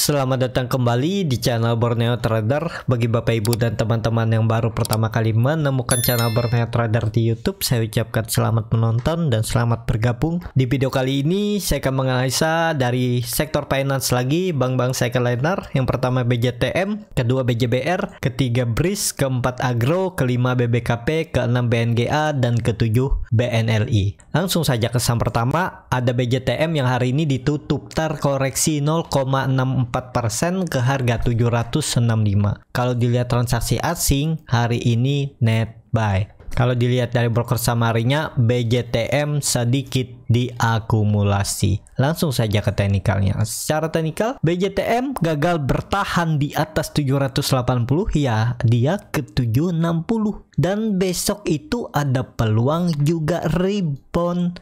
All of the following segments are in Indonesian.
Selamat datang kembali di channel Borneo Trader Bagi bapak ibu dan teman-teman yang baru pertama kali menemukan channel Borneo Trader di Youtube Saya ucapkan selamat menonton dan selamat bergabung Di video kali ini saya akan menganalisa dari sektor finance lagi Bank-bank second liner Yang pertama BJTM, kedua BJBR, ketiga BRIS, keempat Agro, kelima BBKP, keenam BNGA, dan ketujuh BNLI Langsung saja ke saham pertama Ada BJTM yang hari ini ditutup terkoreksi 0,64 4% ke harga 765. Kalau dilihat transaksi asing, hari ini net buy. Kalau dilihat dari broker samarinya, BJTM sedikit diakumulasi. Langsung saja ke teknikalnya. Secara teknikal, BJTM gagal bertahan di atas 780 ya, dia ke 760 dan besok itu ada peluang juga rebound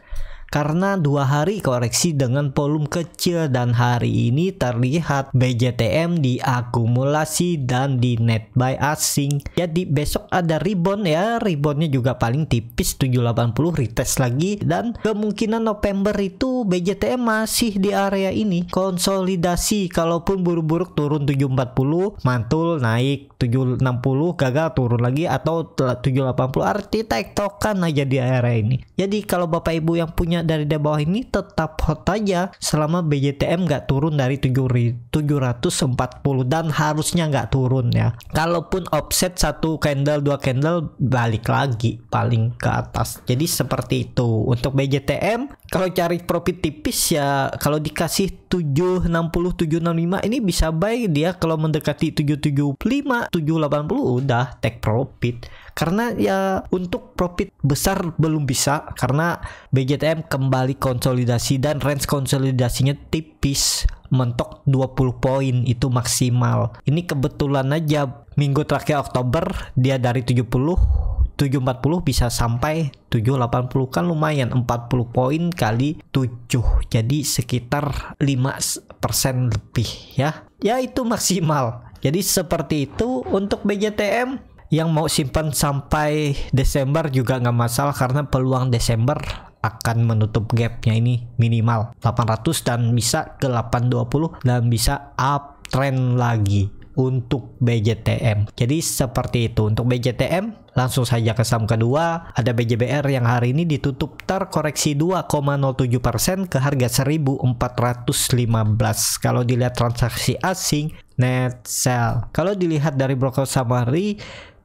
karena dua hari koreksi dengan volume kecil dan hari ini terlihat BJTM diakumulasi dan di net buy asing jadi besok ada rebound ya reboundnya juga paling tipis 780 retest lagi dan kemungkinan November itu BJTM masih di area ini konsolidasi kalaupun buruk-buruk turun 740 mantul naik 760 gagal turun lagi atau 780 arti tektokan aja di area ini jadi kalau bapak ibu yang punya minyak dari di bawah ini tetap hot aja selama BJTM nggak turun dari 740 dan harusnya nggak turun ya. Kalaupun offset satu candle dua candle balik lagi paling ke atas. Jadi seperti itu untuk BJTM kalau cari profit tipis ya kalau dikasih 760 765 ini bisa baik dia kalau mendekati 775 780 udah take profit karena ya untuk profit besar belum bisa karena BGTM kembali konsolidasi dan range konsolidasinya tipis mentok 20 poin itu maksimal. Ini kebetulan aja minggu terakhir Oktober dia dari 70 740 bisa sampai 780 kan lumayan 40 poin kali 7 jadi sekitar 5% lebih ya ya itu maksimal jadi seperti itu untuk BJTM yang mau simpan sampai Desember juga nggak masalah karena peluang Desember akan menutup gapnya ini minimal 800 dan bisa ke 820 dan bisa uptrend lagi untuk BJTM. Jadi seperti itu. Untuk BJTM langsung saja ke saham kedua. Ada BJBR yang hari ini ditutup terkoreksi 2,07% ke harga 1415. Kalau dilihat transaksi asing net sell. Kalau dilihat dari broker summary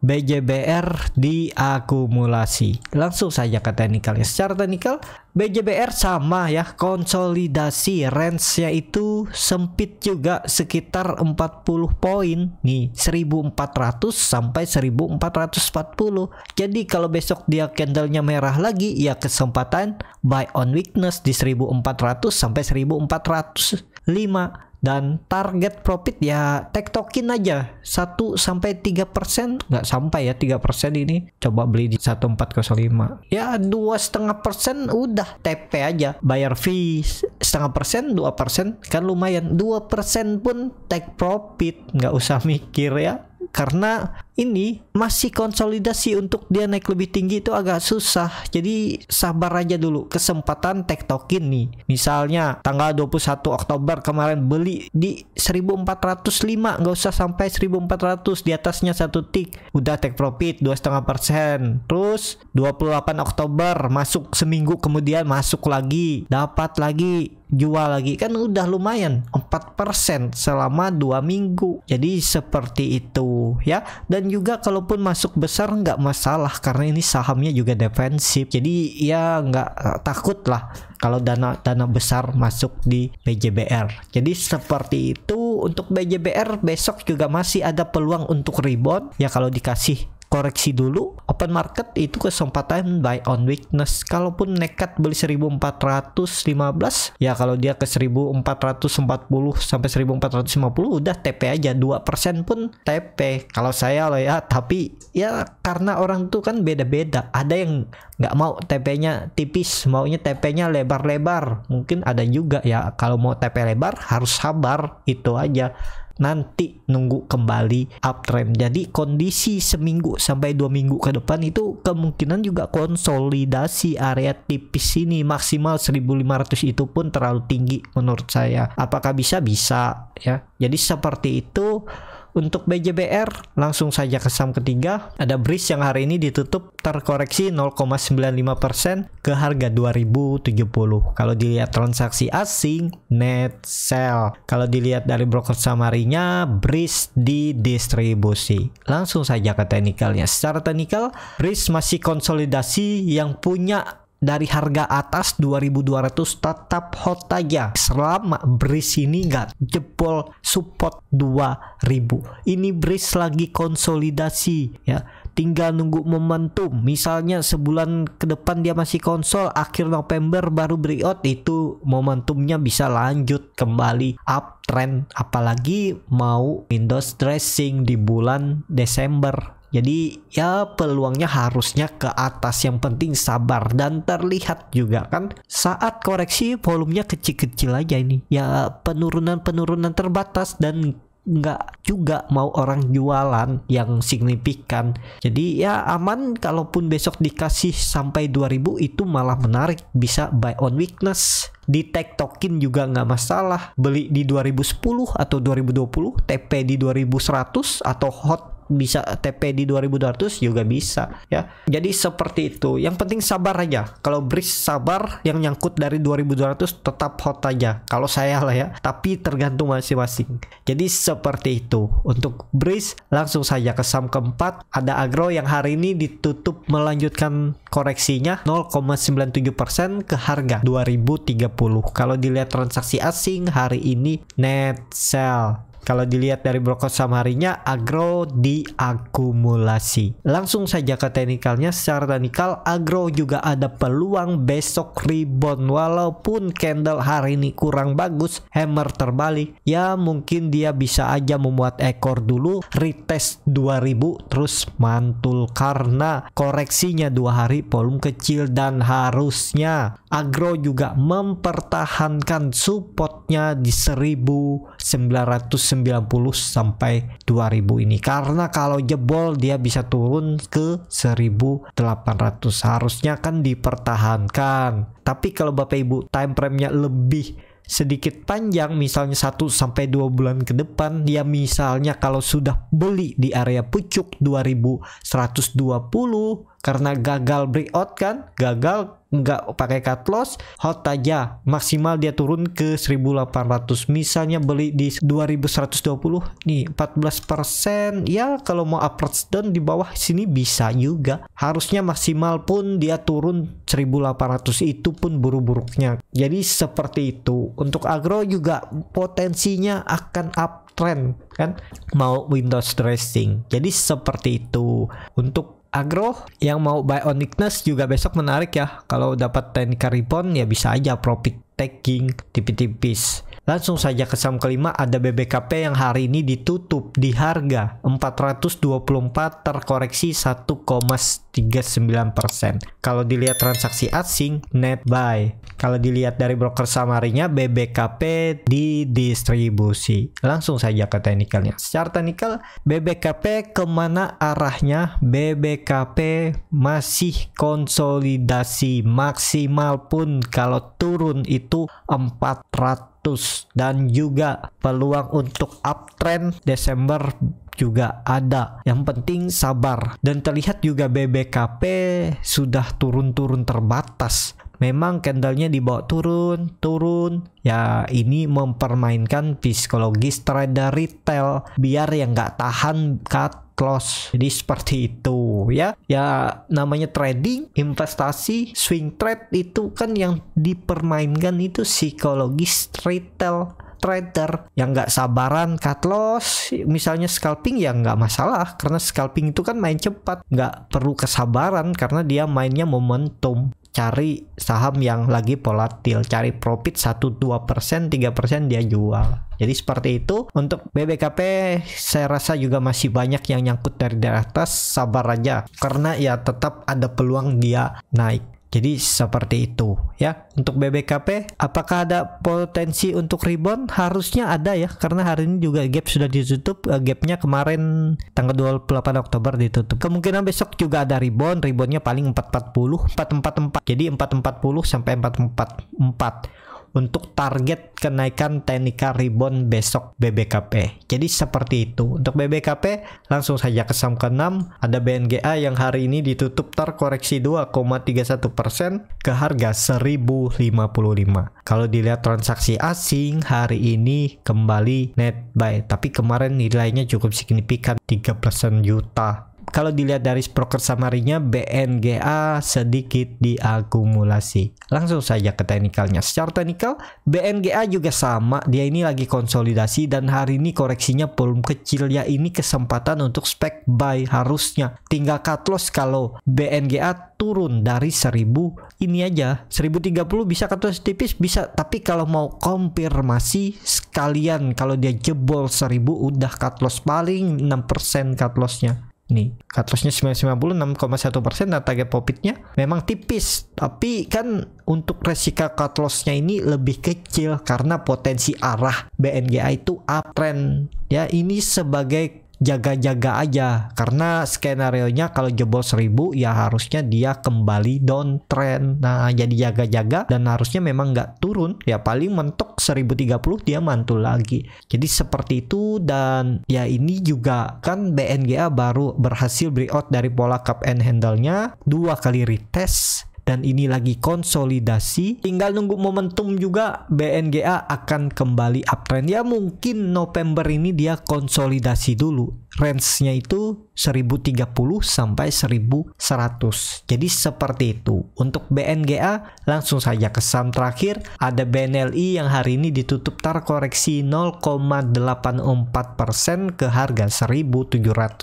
BJBR diakumulasi. Langsung saja ke teknikalnya. Secara teknikal, BJBR sama ya, konsolidasi range-nya itu sempit juga sekitar 40 poin nih, 1400 sampai 1440. Jadi kalau besok dia candlenya merah lagi, ya kesempatan buy on weakness di 1400 sampai 1405 dan target profit ya tektokin aja 1 sampai 3% nggak sampai ya 3% ini coba beli di 1405 ya dua setengah persen udah TP aja bayar fees setengah persen dua persen kan lumayan dua persen pun take profit nggak usah mikir ya karena ini masih konsolidasi untuk dia naik lebih tinggi itu agak susah. Jadi sabar aja dulu kesempatan token nih. Misalnya tanggal 21 Oktober kemarin beli di 1405 nggak usah sampai 1400 di atasnya satu tik udah take profit 2,5%. Terus 28 Oktober masuk seminggu kemudian masuk lagi dapat lagi jual lagi kan udah lumayan 4% selama dua minggu jadi seperti itu ya dan dan juga kalaupun masuk besar nggak masalah karena ini sahamnya juga defensif jadi ya nggak eh, takut lah kalau dana dana besar masuk di BJBR jadi seperti itu untuk BJBR besok juga masih ada peluang untuk rebound ya kalau dikasih koreksi dulu open market itu kesempatan buy on weakness kalaupun nekat beli 1415 ya kalau dia ke 1440 sampai 1450 udah TP aja 2% pun TP kalau saya loh ya tapi ya karena orang tuh kan beda-beda ada yang nggak mau TP-nya tipis maunya TP-nya lebar-lebar mungkin ada juga ya kalau mau TP lebar harus sabar itu aja nanti nunggu kembali uptrend jadi kondisi seminggu sampai dua minggu ke depan itu kemungkinan juga konsolidasi area tipis ini maksimal 1500 itu pun terlalu tinggi menurut saya apakah bisa bisa ya jadi seperti itu untuk BJBR langsung saja ke saham ketiga ada Bris yang hari ini ditutup terkoreksi 0,95% ke harga 2070. Kalau dilihat transaksi asing net sell. Kalau dilihat dari broker samarinya di didistribusi. Langsung saja ke teknikalnya. Secara teknikal Bris masih konsolidasi yang punya dari harga atas 2200 tetap hot aja selama berisi ini gak jebol support 2000 ini beris lagi konsolidasi ya tinggal nunggu momentum misalnya sebulan ke depan dia masih konsol akhir November baru breakout itu momentumnya bisa lanjut kembali uptrend apalagi mau Windows dressing di bulan Desember jadi ya peluangnya harusnya ke atas yang penting sabar dan terlihat juga kan saat koreksi volumenya kecil-kecil aja ini ya penurunan-penurunan terbatas dan nggak juga mau orang jualan yang signifikan jadi ya aman kalaupun besok dikasih sampai 2000 itu malah menarik bisa buy on weakness di token juga nggak masalah beli di 2010 atau 2020 TP di 2100 atau hot bisa TP di 2200 juga bisa ya. Jadi seperti itu. Yang penting sabar aja. Kalau bridge sabar yang nyangkut dari 2200 tetap hot aja. Kalau saya lah ya. Tapi tergantung masing-masing. Jadi seperti itu. Untuk bridge langsung saja ke saham keempat ada agro yang hari ini ditutup melanjutkan koreksinya 0,97% ke harga 2030. Kalau dilihat transaksi asing hari ini net sell kalau dilihat dari Brockhouse Samarinya, agro diakumulasi. Langsung saja ke teknikalnya, secara teknikal agro juga ada peluang besok rebound walaupun candle hari ini kurang bagus, hammer terbalik. Ya mungkin dia bisa aja memuat ekor dulu, retest 2000 terus mantul karena koreksinya dua hari volume kecil dan harusnya agro juga mempertahankan supportnya di 1900 90 sampai 2000 ini karena kalau jebol dia bisa turun ke 1800 harusnya kan dipertahankan tapi kalau Bapak Ibu time frame-nya lebih sedikit panjang misalnya 1 sampai 2 bulan ke depan dia misalnya kalau sudah beli di area pucuk 2120 karena gagal breakout kan gagal nggak pakai cut loss hot aja maksimal dia turun ke 1800 misalnya beli di 2120 nih 14% ya kalau mau upwards down di bawah sini bisa juga harusnya maksimal pun dia turun 1800 itu pun buruk-buruknya jadi seperti itu untuk agro juga potensinya akan uptrend kan mau windows dressing jadi seperti itu untuk agro yang mau buy on weakness juga besok menarik ya. Kalau dapat teknika rebound ya bisa aja profit taking tipis-tipis. Langsung saja ke saham kelima ada BBKP yang hari ini ditutup di harga 424 terkoreksi 1,39%. Kalau dilihat transaksi asing net buy. Kalau dilihat dari broker samarinya BBKP didistribusi. Langsung saja ke teknikalnya. Secara teknikal BBKP kemana arahnya? BBKP masih konsolidasi maksimal pun kalau turun itu 400 dan juga peluang untuk uptrend Desember juga ada. Yang penting sabar. Dan terlihat juga BBKP sudah turun-turun terbatas. Memang candlenya dibawa turun, turun. Ya ini mempermainkan psikologis trader retail biar yang nggak tahan cut Close, Jadi seperti itu ya. Ya namanya trading, investasi, swing trade itu kan yang dipermainkan itu psikologis retail trader yang nggak sabaran cut loss misalnya scalping ya nggak masalah karena scalping itu kan main cepat nggak perlu kesabaran karena dia mainnya momentum cari saham yang lagi volatil, cari profit 1 2 persen, 3 dia jual. Jadi seperti itu. Untuk BBKP saya rasa juga masih banyak yang nyangkut dari daerah atas, sabar aja. Karena ya tetap ada peluang dia naik. Jadi seperti itu ya. Untuk BBKP apakah ada potensi untuk rebound? Harusnya ada ya karena hari ini juga gap sudah ditutup. Eh, gapnya kemarin tanggal 28 Oktober ditutup. Kemungkinan besok juga ada rebound. Reboundnya paling 440, 444. Jadi 440 sampai 444 untuk target kenaikan teknikal ribbon besok BBKP. Jadi seperti itu. Untuk BBKP langsung saja ke saham ke-6 ada BNGA yang hari ini ditutup terkoreksi 2,31% ke harga 1055. Kalau dilihat transaksi asing hari ini kembali net buy tapi kemarin nilainya cukup signifikan 13 juta kalau dilihat dari broker summary BNGA sedikit diakumulasi. Langsung saja ke teknikalnya. Secara teknikal BNGA juga sama, dia ini lagi konsolidasi dan hari ini koreksinya belum kecil ya ini kesempatan untuk spek buy harusnya. Tinggal cut loss kalau BNGA turun dari 1000 ini aja 1030 bisa cut loss tipis bisa tapi kalau mau konfirmasi sekalian kalau dia jebol 1000 udah cut loss paling 6% cut lossnya nih katrosnya 96,1 persen nah target profitnya memang tipis tapi kan untuk resiko cut ini lebih kecil karena potensi arah BNGA itu uptrend ya ini sebagai jaga-jaga aja karena skenario nya kalau jebol 1000 ya harusnya dia kembali downtrend nah jadi jaga-jaga dan harusnya memang nggak turun ya paling mentok 1030 dia mantul lagi jadi seperti itu dan ya ini juga kan BNGA baru berhasil breakout dari pola cup and handle nya dua kali retest dan ini lagi konsolidasi tinggal nunggu momentum juga BNGA akan kembali uptrend ya mungkin November ini dia konsolidasi dulu range-nya itu 1030 sampai 1100. Jadi seperti itu. Untuk BNGA langsung saja ke saham terakhir ada BNLI yang hari ini ditutup terkoreksi 0,84% ke harga 1750.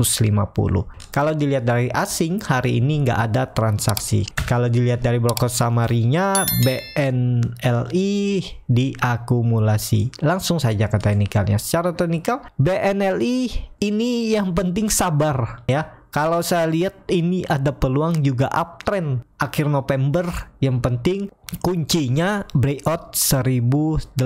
Kalau dilihat dari asing hari ini nggak ada transaksi. Kalau dilihat dari broker samarinya BNLI diakumulasi. Langsung saja ke teknikalnya. Secara teknikal BNLI ini yang penting sabar ya kalau saya lihat ini ada peluang juga uptrend akhir November yang penting kuncinya breakout 1800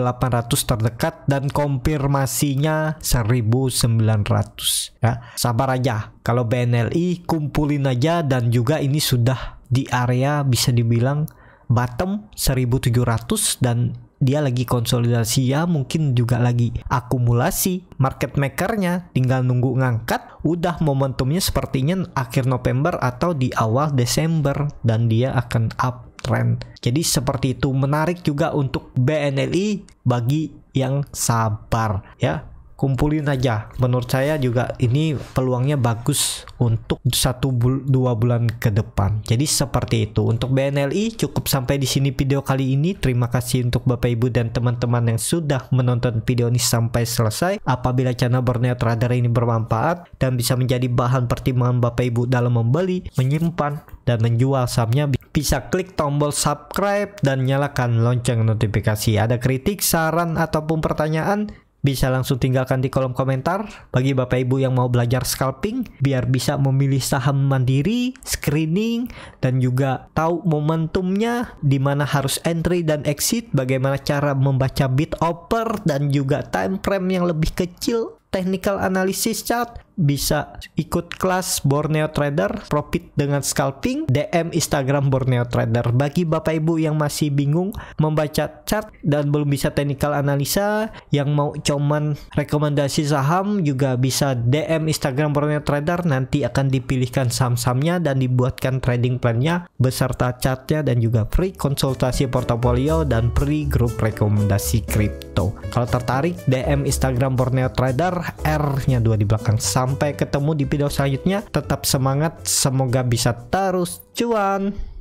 terdekat dan konfirmasinya 1900 ya sabar aja kalau BNLI kumpulin aja dan juga ini sudah di area bisa dibilang bottom 1700 dan dia lagi konsolidasi ya mungkin juga lagi akumulasi market makernya tinggal nunggu ngangkat udah momentumnya sepertinya akhir November atau di awal Desember dan dia akan uptrend jadi seperti itu menarik juga untuk BNLI bagi yang sabar ya kumpulin aja. Menurut saya juga ini peluangnya bagus untuk satu bul dua bulan ke depan. Jadi seperti itu. Untuk BNLI cukup sampai di sini video kali ini. Terima kasih untuk Bapak Ibu dan teman-teman yang sudah menonton video ini sampai selesai. Apabila channel Borneo Trader ini bermanfaat dan bisa menjadi bahan pertimbangan Bapak Ibu dalam membeli, menyimpan, dan menjual sahamnya bisa klik tombol subscribe dan nyalakan lonceng notifikasi. Ada kritik, saran, ataupun pertanyaan bisa langsung tinggalkan di kolom komentar bagi Bapak Ibu yang mau belajar scalping biar bisa memilih saham mandiri, screening, dan juga tahu momentumnya di mana harus entry dan exit, bagaimana cara membaca bid offer dan juga time frame yang lebih kecil technical analysis chart, bisa ikut kelas Borneo Trader Profit dengan Scalping DM Instagram Borneo Trader bagi Bapak Ibu yang masih bingung membaca chart dan belum bisa technical analisa yang mau cuman rekomendasi saham juga bisa DM Instagram Borneo Trader nanti akan dipilihkan saham-sahamnya dan dibuatkan trading plannya beserta chartnya dan juga free konsultasi portofolio dan free grup rekomendasi kripto kalau tertarik DM Instagram Borneo Trader R-nya dua di belakang. Sampai ketemu di video selanjutnya. Tetap semangat, semoga bisa terus cuan.